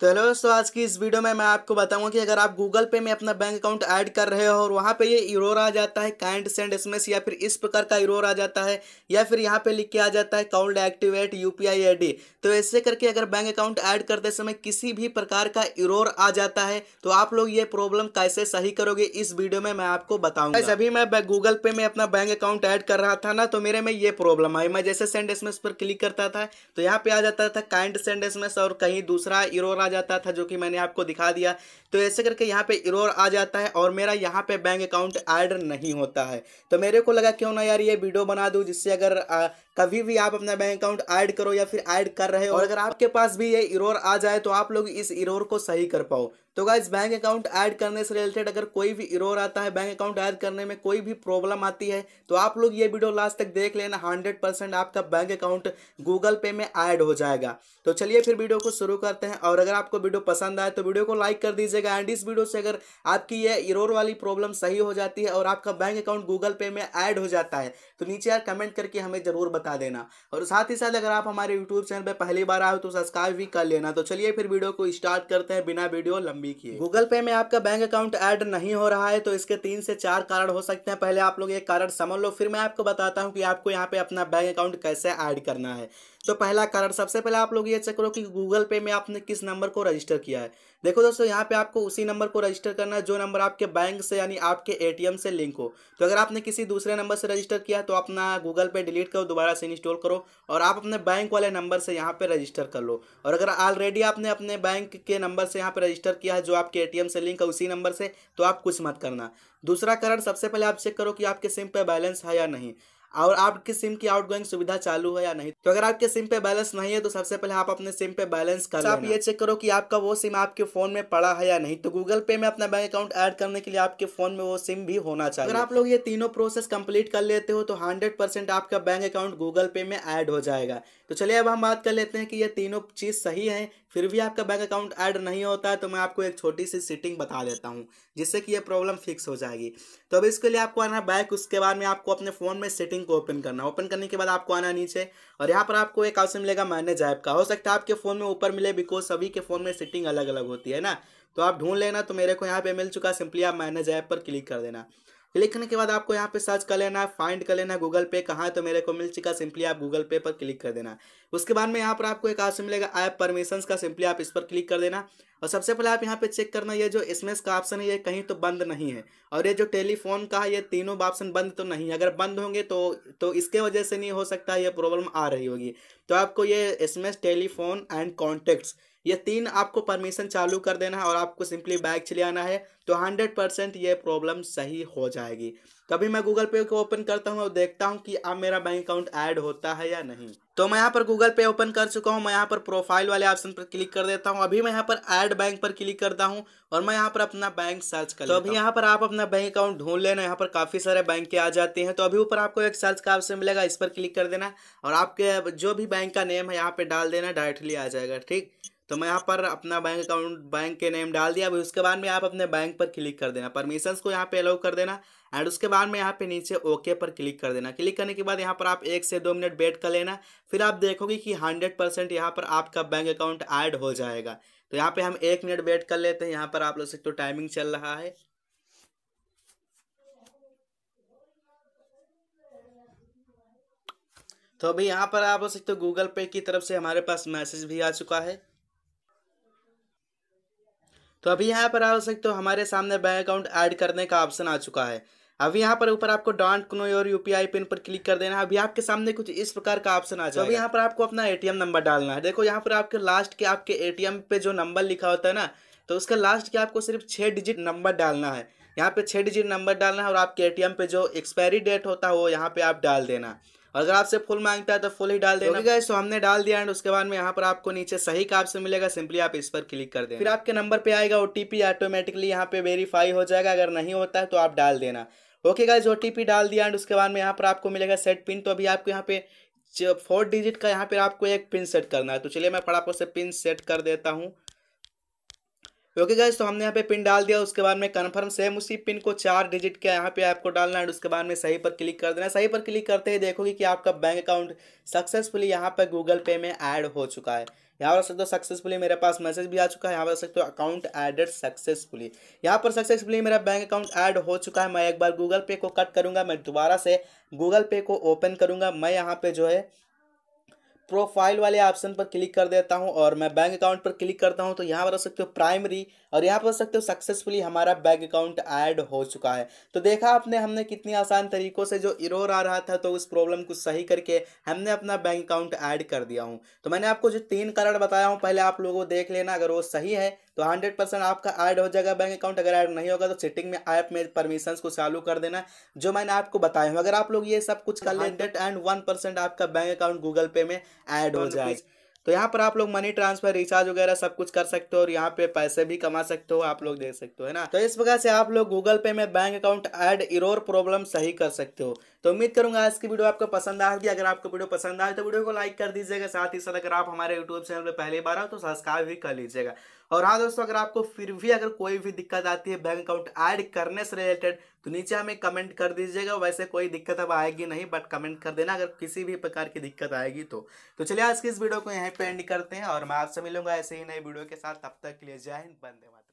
तो हेलो दोस्तों आज की इस वीडियो में मैं आपको बताऊंगा कि अगर आप गूगल पे में अपना बैंक अकाउंट ऐड कर रहे हो और वहाँ पे ये इरोर आ जाता है काइंड सेंड एसएमएस या फिर इस प्रकार का इरोर आ जाता है या फिर यहाँ पे लिख के आ जाता है अकाउंट एक्टिवेट यूपीआई आईडी तो ऐसे करके अगर बैंक अकाउंट ऐड करते समय किसी भी प्रकार का इरोर आ जाता है तो आप लोग ये प्रॉब्लम कैसे सही करोगे इस वीडियो में मैं आपको बताऊंगा अभी मैं गूगल पे में अपना बैंक अकाउंट ऐड कर रहा था ना तो मेरे में ये प्रॉब्लम आई मैं जैसे सेंड एस पर क्लिक करता था तो यहाँ पे आ जाता था काइंड सेंड एस और कहीं दूसरा इरोर जाता था जो कि मैंने आपको दिखा दिया तो ऐसे करके यहाँ पे इरोर आ जाता है और मेरा यहाँ पे बैंक अकाउंट ऐड नहीं होता है तो मेरे को लगा क्यों ना यार ये वीडियो बना दूँ जिससे अगर तभी भी आप अपना बैंक अकाउंट ऐड करो या फिर ऐड कर रहे हो और अगर आपके पास भी ये इरोर आ जाए तो आप लोग इस इरोर को सही कर पाओ तो गाइज बैंक अकाउंट ऐड करने से रिलेटेड अगर कोई भी इरोर आता है बैंक अकाउंट ऐड करने में कोई भी प्रॉब्लम आती है तो आप लोग ये वीडियो लास्ट तक देख लेना हंड्रेड परसेंट आपका बैंक अकाउंट गूगल पे में ऐड हो जाएगा तो चलिए फिर वीडियो को शुरू करते हैं और अगर आपको वीडियो पसंद आए तो वीडियो को लाइक कर दीजिएगा एंड इस वीडियो से अगर आपकी ये इरोर वाली प्रॉब्लम सही हो जाती है और आपका बैंक अकाउंट गूगल पे में ऐड हो जाता है तो नीचे यार कमेंट करके हमें ज़रूर बता बता देना और साथ ही साथ अगर आप हमारे यूट्यूब चैनल पर पहली बार आए तो सब्सक्राइब भी कर लेना तो चलिए फिर वीडियो को स्टार्ट करते हैं बिना वीडियो लंबी किए गूगल पे में आपका बैंक अकाउंट ऐड नहीं हो रहा है तो इसके तीन से चार कारण हो सकते हैं पहले आप लोग एक कारण समझ लो फिर मैं आपको बताता हूँ कि आपको यहाँ पे अपना बैंक अकाउंट कैसे ऐड करना है तो पहला कारण सबसे पहले आप लोग ये चेक करो कि गूगल पे में आपने किस नंबर को रजिस्टर किया है देखो दोस्तों यहाँ पे आपको उसी नंबर को रजिस्टर करना है जो नंबर आपके बैंक से यानी आपके एटीएम से लिंक हो तो अगर आपने किसी दूसरे नंबर से रजिस्टर किया तो अपना गूगल पे डिलीट करो दोबारा से इंस्टॉल करो और आप अपने बैंक वाले नंबर से यहाँ पे रजिस्टर कर लो और अगर ऑलरेडी आपने अपने बैंक के नंबर से यहाँ पर रजिस्टर किया है जो आपके ए से लिंक है उसी नंबर से तो आप कुछ मत करना दूसरा कारण सबसे पहले आप चेक करो कि आपके सिम पे बैलेंस है या नहीं और आपके सिम की आउटगोइंग सुविधा चालू है या नहीं तो अगर आपके सिम पे बैलेंस नहीं है तो सबसे पहले आप अपने सिम पे बैलेंस कर अच्छा, आप ये चेक करो कि आपका वो सिम आपके फोन में पड़ा है या नहीं तो गूगल पे में अपना बैंक अकाउंट ऐड करने के लिए आपके फोन में वो सिम भी होना चाहिए अगर आप लोग ये तीनों प्रोसेस कंप्लीट कर लेते हो तो हंड्रेड आपका बैंक अकाउंट गूगल पे में ऐड हो जाएगा तो चलिए अब हम बात कर लेते हैं कि ये तीनों चीज़ सही है फिर भी आपका बैंक अकाउंट ऐड नहीं होता है तो मैं आपको एक छोटी सी सेटिंग बता देता हूँ जिससे कि ये प्रॉब्लम फिक्स हो जाएगी तो अब इसके लिए आपको आना बैक उसके बाद में आपको अपने फ़ोन में सेटिंग लिंक को ओपन करना ओपन करने के बाद आपको आना नीचे और यहाँ पर आपको एक ऑप्शन मिलेगा मैनेज ऐप का हो सकता है आपके फ़ोन में ऊपर मिले बिकॉज सभी के फ़ोन में सेटिंग अलग अलग होती है ना तो आप ढूंढ लेना तो मेरे को यहाँ पे मिल चुका सिंपली आप मैनेज ऐप पर क्लिक कर देना क्लिक करने के बाद आपको यहाँ पे सर्च कर लेना है फाइंड कर लेना है गूगल पे कहाँ है तो मेरे को मिल चुका सिंपली आप गूगल पे पर क्लिक कर देना उसके बाद में यहाँ पर आपको एक ऑप्शन मिलेगा ऐप परमिशंस का सिंपली आप इस पर क्लिक कर देना और सबसे पहले आप यहाँ पे चेक करना ये जो एस का ऑप्शन है ये कहीं तो बंद नहीं है और ये जो टेलीफोन का है ये तीनों ऑप्शन बंद तो नहीं है अगर बंद होंगे तो तो इसके वजह से नहीं हो सकता ये प्रॉब्लम आ रही होगी तो आपको ये S M telephone and contacts ये तीन आपको परमिशन चालू कर देना है और आपको सिंपली बैग चले आना है तो हंड्रेड परसेंट ये प्रॉब्लम सही हो जाएगी कभी मैं गूगल पे को ओपन करता हूँ और देखता हूँ कि अब मेरा बैंक अकाउंट ऐड होता है या नहीं तो मैं यहाँ पर गूगल पे ओपन कर चुका हूँ मैं यहाँ पर प्रोफाइल वाले ऑप्शन पर क्लिक कर देता हूँ अभी मैं यहाँ पर ऐड बैंक पर क्लिक करता हूँ और मैं यहाँ पर अपना बैंक सर्च कर तो अभी यहाँ पर आप अपना बैंक अकाउंट ढूंढ लेना यहाँ पर काफ़ी सारे बैंक के आ जाते हैं तो अभी ऊपर आपको एक सर्च का ऑप्शन मिलेगा इस पर क्लिक कर देना और आपके जो भी बैंक का नेम है यहाँ पर डाल देना डायरेक्टली आ जाएगा ठीक तो मैं यहाँ पर अपना बैंक अकाउंट बैंक के नेम डाल दिया अभी उसके बाद में आप अपने बैंक पर क्लिक कर देना परमिशन को यहाँ पे अलाउ कर देना एंड उसके बाद में यहाँ पे नीचे ओके पर क्लिक कर देना क्लिक करने के बाद यहाँ पर आप एक से दो मिनट वेट कर लेना फिर आप देखोगे कि हंड्रेड परसेंट यहाँ पर आपका बैंक अकाउंट ऐड हो जाएगा तो यहाँ पे हम एक मिनट वेट कर लेते हैं यहाँ पर आप लोग सकते टाइमिंग तो चल रहा है तो अभी यहाँ पर आप लोग सकते हो गूगल पे की तरफ से हमारे पास मैसेज भी आ चुका है तो अभी यहाँ पर आ सकते हो हमारे सामने बैंक अकाउंट ऐड करने का ऑप्शन आ चुका है अभी यहाँ पर ऊपर आपको don't know your I PIN पर क्लिक कर देना है अभी आपके सामने कुछ इस प्रकार का ऑप्शन आ तो जाएगा अभी यहाँ पर आपको अपना एटीएम नंबर डालना है देखो यहाँ पर आपके लास्ट के आपके एटीएम पे जो नंबर लिखा होता है ना तो उसका लास्ट के आपको सिर्फ छः डिजिट नंबर डालना है यहाँ पे छः डिजिट नंबर डालना है और आपके एम पे जो एक्सपायरी डेट होता है वो यहाँ पे आप डाल देना अगर आपसे फुल मांगता है तो फुल ही डाल तो देना गए तो हमने डाल दिया एंड उसके बाद में यहाँ पर आपको नीचे सही का ऑप्शन मिलेगा सिंपली आप इस पर क्लिक कर दे फिर आपके नंबर पर आएगा ओ ऑटोमेटिकली यहाँ पे वेरीफाई हो जाएगा अगर नहीं होता है तो आप डाल देना ओके गाइज ओ डाल दिया एंड उसके बाद में यहाँ पर आपको मिलेगा सेट पिन तो अभी आपको यहाँ पे फोर डिजिट का यहाँ पे आपको एक पिन सेट करना है तो चलिए मैं फटाफट से पिन सेट कर देता हूँ ओके गाइज तो हमने यहाँ पे पिन डाल दिया उसके बाद में कन्फर्म सेम उसी पिन को चार डिजिट का यहाँ पे आपको डालना है उसके बाद में सही पर क्लिक कर देना सही पर क्लिक करते ही देखोगे कि आपका बैंक अकाउंट सक्सेसफुली यहाँ पर गूगल पे में ऐड हो चुका है यहाँ पर सकते हो सक्सेसफुली मेरे पास मैसेज भी आ चुका है यहाँ पर सकते हो अकाउंट एडेड सक्सेसफुली यहाँ पर सक्सेसफुली मेरा बैंक अकाउंट ऐड हो चुका है मैं एक बार गूगल पे को कट करूँगा मैं दोबारा से गूगल पे को ओपन करूँगा मैं यहाँ पे जो है प्रोफाइल वाले ऑप्शन पर क्लिक कर देता हूं और मैं बैंक अकाउंट पर क्लिक करता हूं तो यहाँ पर रख सकते हो प्राइमरी और यहाँ पर रख सकते हो सक्सेसफुली हमारा बैंक अकाउंट ऐड हो चुका है तो देखा आपने हमने कितनी आसान तरीकों से जो इरोर आ रहा था तो उस प्रॉब्लम को सही करके हमने अपना बैंक अकाउंट ऐड कर दिया हूँ तो मैंने आपको जो तीन कारण बताया हूँ पहले आप लोगों को देख लेना अगर वो सही है तो हंड्रेड परसेंट आपका ऐड हो जाएगा बैंक अकाउंट अगर ऐड नहीं होगा तो सेटिंग में ऐप में परमिशन को चालू कर देना जो मैंने आपको बताया हूँ अगर आप लोग ये सब कुछ कर लें हंड्रेड एंड वन परसेंट आपका बैंक अकाउंट गूगल पे में ऐड हो जाए तो यहाँ पर आप लोग मनी ट्रांसफर रिचार्ज वगैरह सब कुछ कर सकते हो और यहाँ पे पैसे भी कमा सकते हो आप लोग देख सकते हो है ना तो इस प्रकार से आप लोग गूगल पे में bank account add error problem सही कर सकते हो तो उम्मीद करूंगा आज की वीडियो आपको पसंद आएगी अगर आपको वीडियो पसंद आए तो वीडियो को लाइक कर दीजिएगा साथ ही साथ अगर आप हमारे यूट्यूब चैनल पर पहली बार आओ तो सब्सक्राइब भी कर लीजिएगा और हाँ दोस्तों अगर आपको फिर भी अगर कोई भी दिक्कत आती है बैंक अकाउंट ऐड करने से रिलेटेड तो नीचे हमें कमेंट कर दीजिएगा वैसे कोई दिक्कत अब आएगी नहीं बट कमेंट कर देना अगर किसी भी प्रकार की दिक्कत आएगी तो तो चलिए आज की इस वीडियो को यहीं पे एंड करते हैं और मैं आपसे मिलूंगा ऐसे ही नई वीडियो के साथ तब तक के लिए जय हिंद बंदे माता